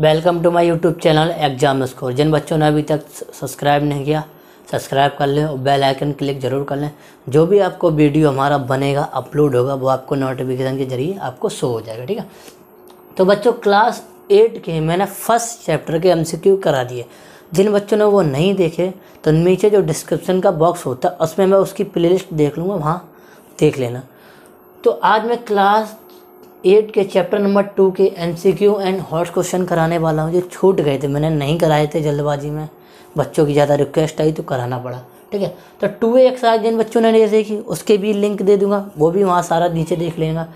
welcome to my YouTube channel exam score जिन बच्चों ने अभी तक सब्सक्राइब नहीं किया सब्सक्राइब कर लें और बेल आइकन क्लिक जरूर कर लें जो भी आपको वीडियो हमारा बनेगा अपलोड होगा वो आपको नोटिफिकेशन के जरिए आपको शो हो जाएगा ठीक है तो बच्चों क्लास एट के मैंने फर्स्ट चैप्टर के एम करा दिए जिन बच्चों ने वो नहीं देखे तो नीचे जो डिस्क्रिप्शन का बॉक्स होता है उसमें मैं उसकी प्लेलिस्ट देख लूँगा वहाँ देख लेना तो आज मैं क्लास एट के चैप्टर नंबर टू के एम सी क्यू एंड हॉर्स क्वेश्चन कराने वाला हूँ जो छूट गए थे मैंने नहीं कराए थे जल्दबाजी में बच्चों की ज़्यादा रिक्वेस्ट आई तो कराना पड़ा ठीक है तो टू एक एक्सरसाइज जिन बच्चों ने नहीं देखी उसके भी लिंक दे दूंगा वो भी वहाँ सारा नीचे देख लेगा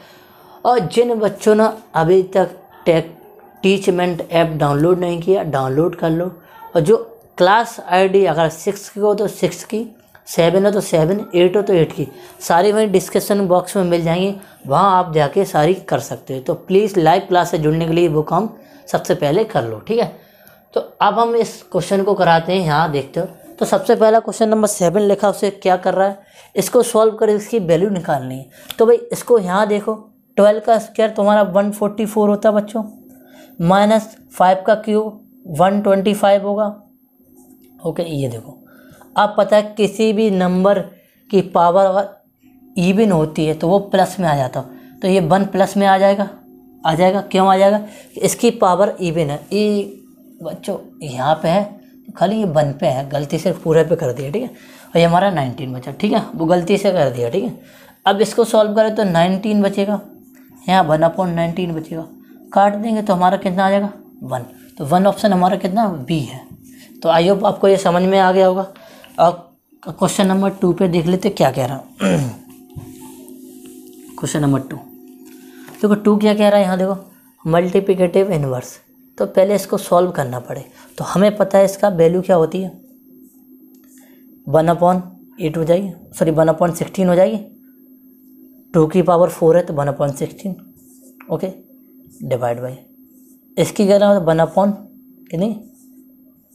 और जिन बच्चों ने अभी तक टेक टीचमेंट ऐप डाउनलोड नहीं किया डाउनलोड कर लो और जो क्लास आईडी अगर सिक्स की हो तो सिक्स की सेवन हो तो सेवन एट हो तो एट की सारी वहीं डिस्क्रिप्शन बॉक्स में मिल जाएंगी वहाँ आप जाके सारी कर सकते हो तो प्लीज़ लाइव क्लास से जुड़ने के लिए वो काम सबसे पहले कर लो ठीक है तो अब हम इस क्वेश्चन को कराते हैं यहाँ देखते हो तो सबसे पहला क्वेश्चन नंबर सेवन लिखा उसे क्या कर रहा है इसको सॉल्व कर इसकी वैल्यू निकालनी है तो भाई इसको यहाँ देखो ट्वेल्व का स्क्वायर तुम्हारा वन फोर्टी फोर होता है बच्चों माइनस फाइव का क्यूब वन ट्वेंटी फाइव होगा ओके ये देखो अब पता है किसी भी नंबर की पावर इवन होती है तो वो प्लस में आ जाता तो ये वन प्लस में आ जाएगा आ जाएगा क्यों आ जाएगा इसकी पावर इवन है ये बच्चों यहाँ पे है खाली ये वन पे है गलती से पूरे पे कर दिया ठीक है और ये हमारा नाइनटीन बचा ठीक है वो गलती से कर दिया ठीक है अब इसको सॉल्व करें तो नाइनटीन बचेगा यहाँ वन अपॉइंट नाइनटीन बचेगा काट देंगे तो हमारा कितना आ जाएगा वन तो वन ऑप्शन हमारा कितना बी है तो आई होप आपको ये समझ में आ गया होगा और क्वेश्चन नंबर टू पे देख लेते क्या कह रहा क्वेश्चन नंबर टू देखो टू क्या कह रहा है यहाँ देखो मल्टीप्लिकेटिव इनवर्स तो पहले इसको सॉल्व करना पड़े तो हमें पता है इसका वैल्यू क्या होती है वन अपॉन एट हो जाएगी सॉरी वन अपॉन सिक्सटीन हो जाएगी टू की पावर फोर है तो one upon sixteen okay divide by इसकी रहा होता वन अपॉन कितनी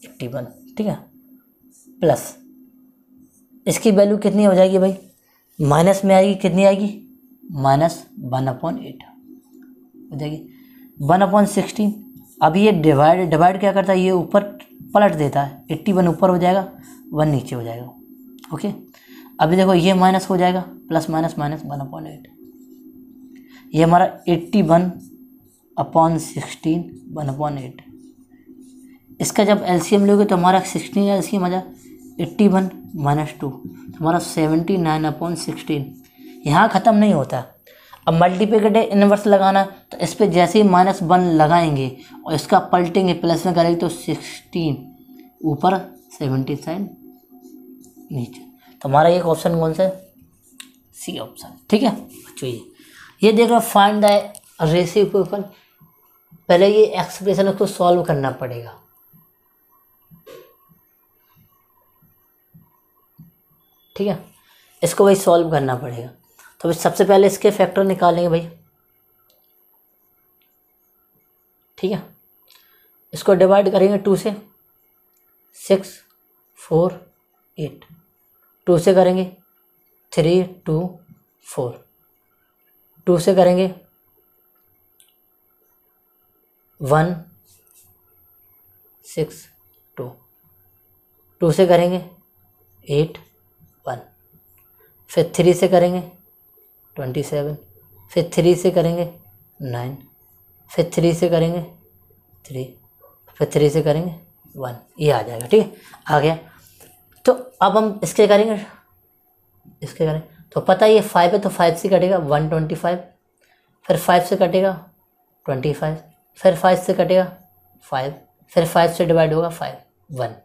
एट्टी वन ठीक है प्लस इसकी वैल्यू कितनी हो जाएगी भाई माइनस में आएगी कितनी आएगी माइनस वन अपॉन एट हो जाएगी वन अपॉन सिक्सटीन अब ये डिवाइड डिवाइड क्या करता है ये ऊपर पलट देता है एट्टी वन ऊपर हो जाएगा वन नीचे हो जाएगा ओके अभी देखो ये माइनस हो जाएगा plus minus minus one upon eight ये हमारा eighty one upon sixteen one upon eight इसका जब एलसीएम लोगे तो हमारा सिक्सटीन एल सी एम आ जाए एट्टी वन माइनस टू तो हमारा सेवेंटी नाइन अपॉन सिक्सटीन यहाँ ख़त्म नहीं होता अब मल्टीप्लिकेटिव इन्वर्स लगाना तो इस पर जैसे ही माइनस वन लगाएंगे और इसका पलटेंगे प्लस में करेंगे तो सिक्सटीन ऊपर सेवेंटी साइन नीचे तो हमारा एक ऑप्शन कौन सा है सी ऑप्शन ठीक है बच्चों ये ये देख रहे हो फाइंड द रेसिप्रोकल पहले ये एक्सप्रेशन उसको सॉल्व करना पड़ेगा ठीक है इसको भाई सॉल्व करना पड़ेगा तो भाई सबसे पहले इसके फैक्टर निकालेंगे भाई ठीक है इसको डिवाइड करेंगे टू से सिक्स फोर एट टू से करेंगे थ्री टू फोर टू से करेंगे वन सिक्स टू टू से करेंगे एट वन फिर थ्री से करेंगे ट्वेंटी सेवन फिर थ्री से करेंगे नाइन फिर थ्री से करेंगे थ्री फिर थ्री से करेंगे वन ये आ जाएगा ठीक है आ गया तो अब हम इसके करेंगे इसके करेंगे तो पता ये फाइव है तो फाइव से कटेगा वन ट्वेंटी फाइव फिर फाइव से कटेगा ट्वेंटी फाइव फिर फाइव से कटेगा फाइव फिर फाइव से डिवाइड होगा फाइव वन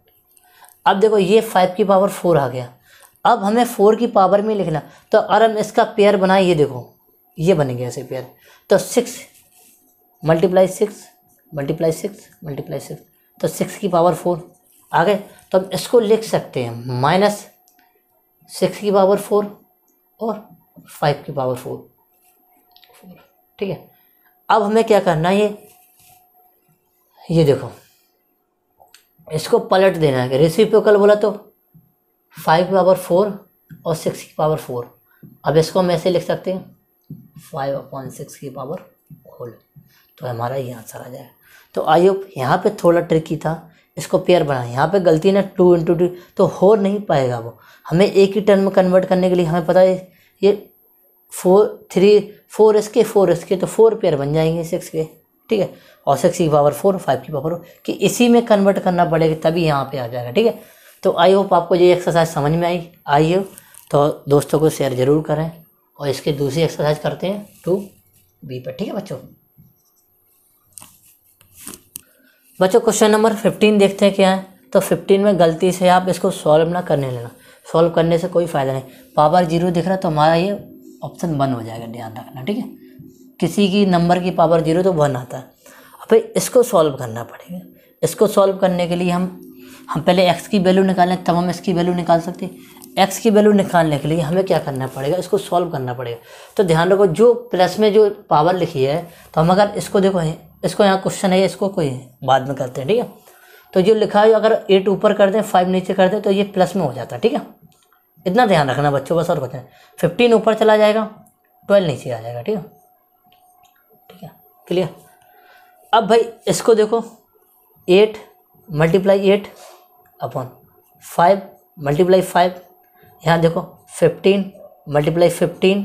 अब देखो ये फाइव की पावर फोर आ गया अब हमें फोर की पावर में लिखना तो अगर हम इसका पेयर बनाए ये देखो ये बनेंगे ऐसे पेयर तो six multiply six multiply six multiply six तो सिक्स की पावर फोर आ गए तो हम इसको लिख सकते हैं माइनस सिक्स की पावर फोर और फाइव की पावर फोर फोर ठीक है अब हमें क्या करना है ये देखो इसको पलट देना है रेसिप्रोकल बोला तो फाइव की पावर फोर और सिक्स की पावर फोर अब इसको हम ऐसे लिख सकते हैं फाइव अपॉन सिक्स की पावर होल तो हमारा ये आंसर आ जाएगा तो आई होप यहाँ पे थोड़ा ट्रिकी था इसको पेयर बना यहाँ पे गलती ना टू इंटू टू तो हो नहीं पाएगा वो हमें एक ही टर्न में कन्वर्ट करने के लिए हमें पता है ये फोर थ्री फोर एस के फोर एस के तो फोर पेयर बन जाएंगे सिक्स के ठीक है और सिक्स e की पावर फोर फाइव की पावर कि इसी में कन्वर्ट करना पड़ेगा तभी यहाँ पे आ जाएगा ठीक है तो आई होप आपको ये एक्सरसाइज समझ में आई आई हो तो दोस्तों को शेयर ज़रूर करें और इसके दूसरी एक्सरसाइज करते हैं टू बी पर ठीक है बच्चों बच्चों क्वेश्चन नंबर फिफ्टीन देखते हैं क्या है तो फिफ्टीन में गलती से आप इसको सॉल्व ना करने लेना सॉल्व करने से कोई फ़ायदा नहीं पावर जीरो दिख रहा तो हमारा ये ऑप्शन बंद हो जाएगा ध्यान रखना ठीक है किसी की नंबर की पावर जीरो तो वन आता है फिर इसको सॉल्व करना पड़ेगा इसको सॉल्व करने के लिए हम हम पहले एक्स की वैल्यू निकालें तब हम इसकी वैल्यू निकाल सकते हैं एक्स की वैल्यू निकालने के लिए हमें क्या करना पड़ेगा इसको सॉल्व करना पड़ेगा तो ध्यान रखो जो प्लस में जो पावर लिखी है तो हम अगर इसको देखो इसको यहाँ क्वेश्चन है इसको कोई बाद में करते हैं ठीक है तो जो लिखा है अगर एट ऊपर कर दें फाइव नीचे कर दें तो ये प्लस में हो जाता है ठीक है इतना ध्यान रखना बच्चों बस और बच्चे फिफ्टीन ऊपर चला जाएगा ट्वेल्व नीचे आ जाएगा ठीक है क्लियर अब भाई इसको देखो eight multiply eight upon five multiply five यहाँ देखो fifteen multiply fifteen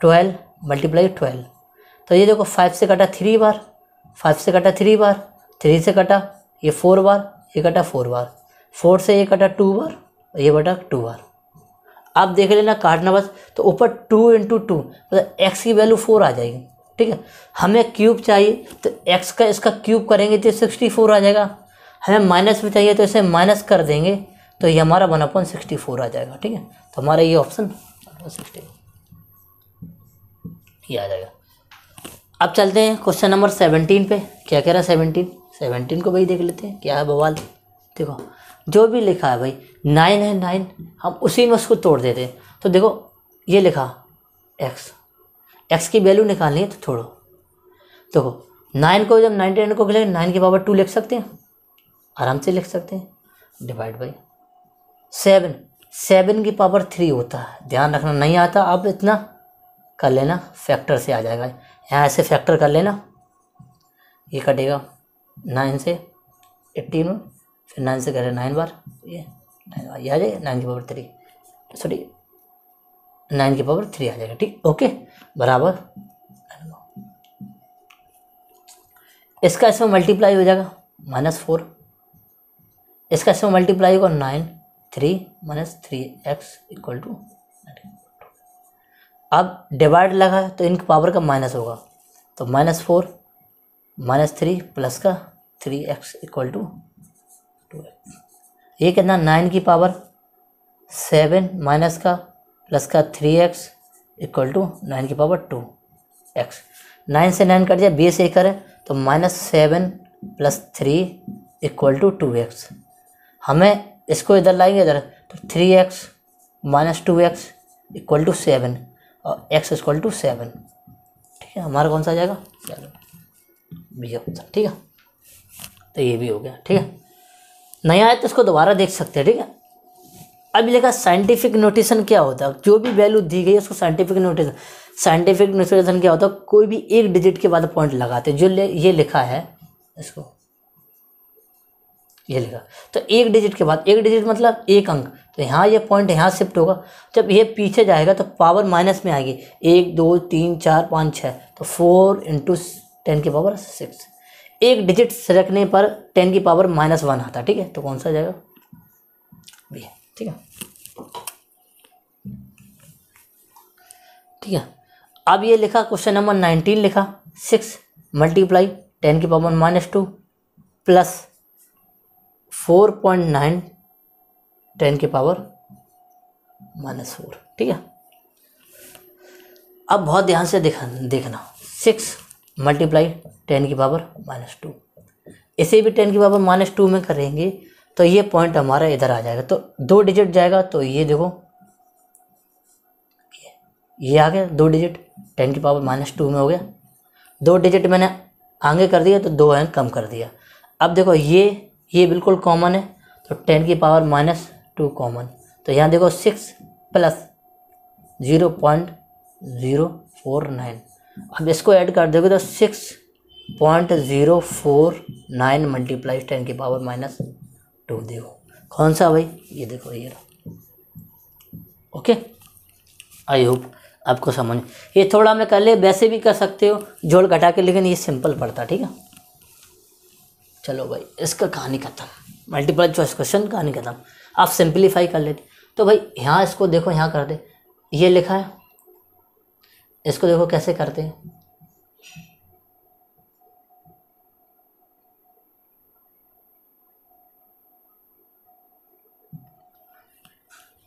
twelve multiply twelve तो ये देखो फाइव से कटा थ्री बार फाइव से कटा थ्री बार थ्री से कटा ये फोर बार ये कटा फोर बार फोर से ये कटा टू बार ये बटा टू बार आप देख लेना काटना बस तो ऊपर टू इंटू टू मतलब एक्स की वैल्यू फोर आ जाएगी ठीक है हमें क्यूब चाहिए तो एक्स का इसका क्यूब करेंगे तो सिक्सटी फोर आ जाएगा हमें माइनस में चाहिए तो इसे माइनस कर देंगे तो ये हमारा वन अपॉइंट सिक्सटी फोर आ जाएगा ठीक है तो हमारा ये ऑप्शन सिक्सटी ये आ जाएगा अब चलते हैं क्वेश्चन नंबर सेवनटीन पे क्या कह रहा है सेवनटीन सेवनटीन को भाई देख लेते हैं क्या है बवाल देखो जो भी लिखा है भाई नाइन है नाइन हम उसी में उसको तोड़ देते हैं तो देखो ये लिखा एक्स एक्स की वैल्यू निकालनी है तो छोड़ो देखो तो नाइन को जब नाइनटी नाइन को लिखेंगे नाइन के पावर टू लिख सकते हैं आराम से लिख सकते हैं डिवाइड बाई सेवन सेवन की पावर थ्री होता है ध्यान रखना नहीं आता आप इतना कर लेना फैक्टर से आ जाएगा यहाँ ऐसे फैक्टर कर लेना ये कटेगा नाइन से एट्टीन में फिर नाइन से करें नाइन बार ये नाइन बार ये आ जाएगा नाइन की पावर थ्री सॉरी नाइन की पावर थ्री आ जाएगा ठीक ओके बराबर इसका इसमें मल्टीप्लाई हो जाएगा माइनस फोर इसका इसमें मल्टीप्लाई होगा nine three minus three X equal to अब डिवाइड लगा तो इनकी पावर का माइनस होगा तो minus four minus three plus का three X equal to two X ये कितना नाइन की पावर सेवन माइनस का प्लस का three X equal to nine की पावर टू एक्स नाइन से नाइन कट जाए बीस एक है तो minus seven plus three equal to two X हमें इसको इधर लाएंगे इधर तो three X minus two X equal to seven और एक्स इक्वल टू सेवन ठीक है हमारा कौन सा आ जाएगा चलो बी ऑप्शन ठीक है तो ये भी हो गया ठीक है नहीं आए तो इसको दोबारा देख सकते हैं ठीक है अब लिखा साइंटिफिक नोटेशन क्या होता है जो भी वैल्यू दी गई है उसको साइंटिफिक नोटेशन साइंटिफिक नोटेशन क्या होता है कोई भी एक डिजिट के बाद पॉइंट लगाते हैं जो ये लिखा है इसको ये लिखा तो एक डिजिट के बाद एक डिजिट मतलब एक अंक तो यहाँ ये पॉइंट यहाँ शिफ्ट होगा जब ये पीछे जाएगा तो पावर माइनस में आएगी एक दो तीन चार पाँच छः तो फोर इंटू टेन की पावर सिक्स एक डिजिट रखने पर टेन की पावर माइनस वन आता ठीक है तो कौन सा जाएगा ठीक है ठीक है अब ये लिखा क्वेश्चन नंबर नाइनटीन लिखा सिक्स मल्टीप्लाई टेन की power minus two plus four point nine ten की पावर माइनस फोर ठीक है अब बहुत ध्यान से देखा देखना सिक्स मल्टीप्लाई टेन की पावर माइनस टू इसे भी टेन की पावर माइनस टू में करेंगे तो ये पॉइंट हमारा इधर आ जाएगा तो दो डिजिट जाएगा तो ये देखो ये आ गया दो डिजिट टेन की पावर माइनस टू में हो गया दो डिजिट मैंने आगे कर दिया तो दो अंक कम कर दिया अब देखो ये ये बिल्कुल कॉमन है तो टेन की पावर माइनस टू कॉमन तो यहाँ देखो six plus zero point zero four nine अब इसको ऐड कर दोगे तो six point zero four nine multiply ten की पावर माइनस टू तो देखो कौन सा भाई ये देखो ये ओके आई होप आपको समझ ये थोड़ा मैं कर ले वैसे भी कर सकते हो जोड़ घटा के लेकिन ये सिंपल पड़ता ठीक है चलो भाई इसका कहानी खत्म मल्टीपल चॉइस क्वेश्चन कहानी खत्म आप सिंपलीफाई कर लेते तो भाई यहाँ इसको देखो यहाँ कर दे ये लिखा है इसको देखो कैसे करते हैं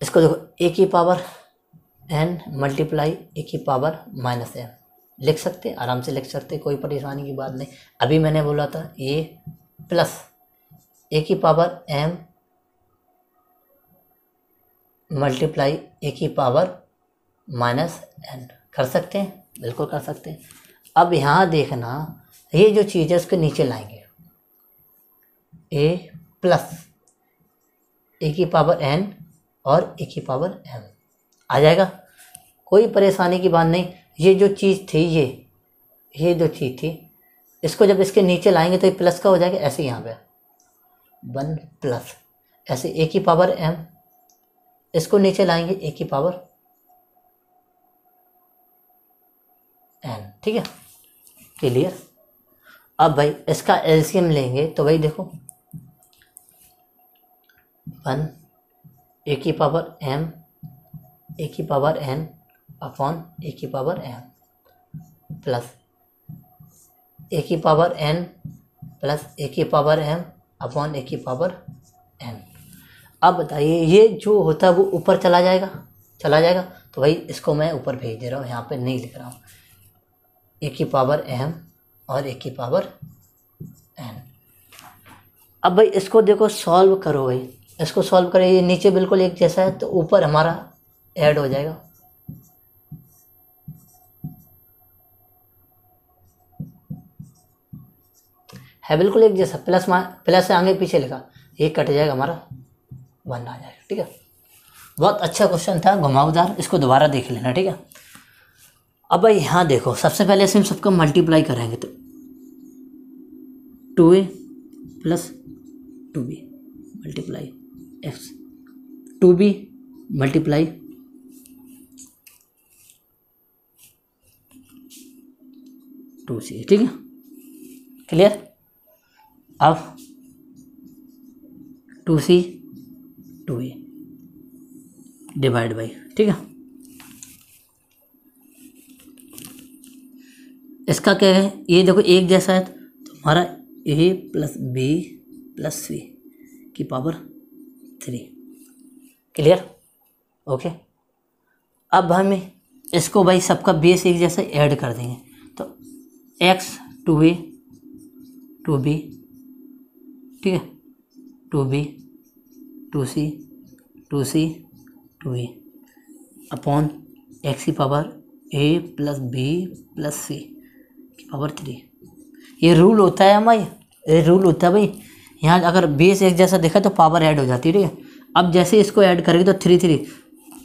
इसको देखो ए की पावर एन मल्टीप्लाई ए की पावर माइनस एन लिख सकते आराम से लिख सकते कोई परेशानी की बात नहीं अभी मैंने बोला था ए प्लस ए की पावर एम मल्टीप्लाई ए की पावर माइनस एन कर सकते हैं बिल्कुल कर सकते हैं अब यहाँ देखना ये जो चीज़ है उसके नीचे लाएंगे ए प्लस ए की पावर एन और ए की पावर एम आ जाएगा कोई परेशानी की बात नहीं ये जो चीज़ थी ये ये जो चीज़ थी इसको जब इसके नीचे लाएंगे तो ये प्लस का हो जाएगा ऐसे यहाँ पे वन प्लस ऐसे ए की पावर एम इसको नीचे लाएंगे ए की पावर एन ठीक है क्लियर अब भाई इसका एलसीएम लेंगे तो भाई देखो वन ए की पावर एम ए की पावर एन अपॉन ए की पावर एम प्लस ए की पावर एन प्लस ए की पावर एम अपॉन ए की पावर एन अब बताइए ये जो होता है वो ऊपर चला जाएगा चला जाएगा तो भाई इसको मैं ऊपर भेज दे रहा हूँ यहाँ पे नहीं लिख रहा हूँ ए की पावर एम और ए की पावर एन अब भाई इसको देखो सॉल्व करो भाई इसको सॉल्व करें ये नीचे बिल्कुल एक जैसा है तो ऊपर हमारा ऐड हो जाएगा है बिल्कुल एक जैसा प्लस प्लस से आगे पीछे लिखा ये कट जाएगा हमारा वन आ जाएगा ठीक है बहुत अच्छा क्वेश्चन था घुमावदार इसको दोबारा देख लेना ठीक है अब भाई यहाँ देखो सबसे पहले इसमें हम सबको मल्टीप्लाई करेंगे तो two A plus two B multiply X two B multiply two C ठीक है क्लियर अब two C two A divide by ठीक है इसका क्या है ये देखो एक जैसा है तो हमारा A plus B plus C की पावर थ्री क्लियर ओके अब हमें इसको भाई सबका बेस एक जैसे ऐड कर देंगे तो X two A two B ठीक है two B two C two C two A upon X की power A plus B plus C की पावर थ्री ये रूल होता है हमारे ये रूल होता है भाई यहाँ अगर बेस एक जैसा देखा तो पावर ऐड हो जाती है ठीक है अब जैसे इसको ऐड करेंगे तो थ्री थ्री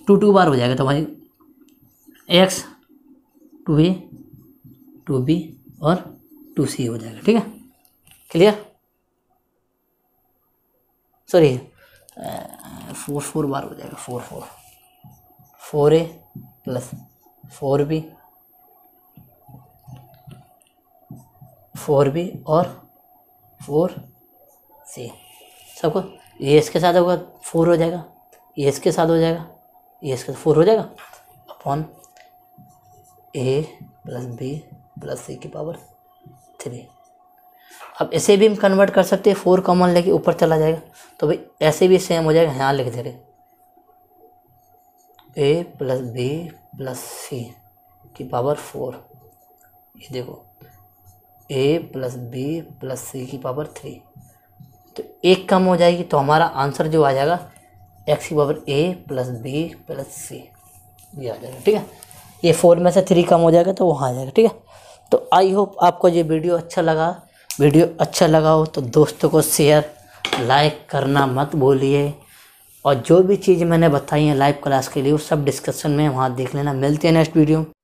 टू टू बार हो जाएगा तो भाई X two A two B और टू सी हो जाएगा ठीक है क्लियर सॉरी फोर फोर बार हो जाएगा four four four A plus four B four B और फोर सी सबको ये इसके साथ होगा फोर हो जाएगा ये इसके साथ हो जाएगा ये इसके साथ फोर हो जाएगा upon A plus B plus C की पावर थ्री अब ऐसे भी हम कन्वर्ट कर सकते हैं फोर कॉमन लेके ऊपर चला जाएगा तो भाई ऐसे भी सेम हो जाएगा यहाँ लिख दे रहे A plus B plus C की पावर फोर ये देखो A plus B plus C की पावर थ्री एक कम हो जाएगी तो हमारा आंसर जो आ जाएगा एक्स की power A plus B plus C ये आ जाएगा ठीक है ये फोर में से थ्री कम हो जाएगा तो वहाँ आ जाएगा ठीक है तो आई होप आपको ये वीडियो अच्छा लगा वीडियो अच्छा लगा हो तो दोस्तों को शेयर लाइक करना मत भूलिए और जो भी चीज़ मैंने बताई है लाइव क्लास के लिए वो सब डिस्कशन में वहाँ देख लेना मिलते हैं नेक्स्ट वीडियो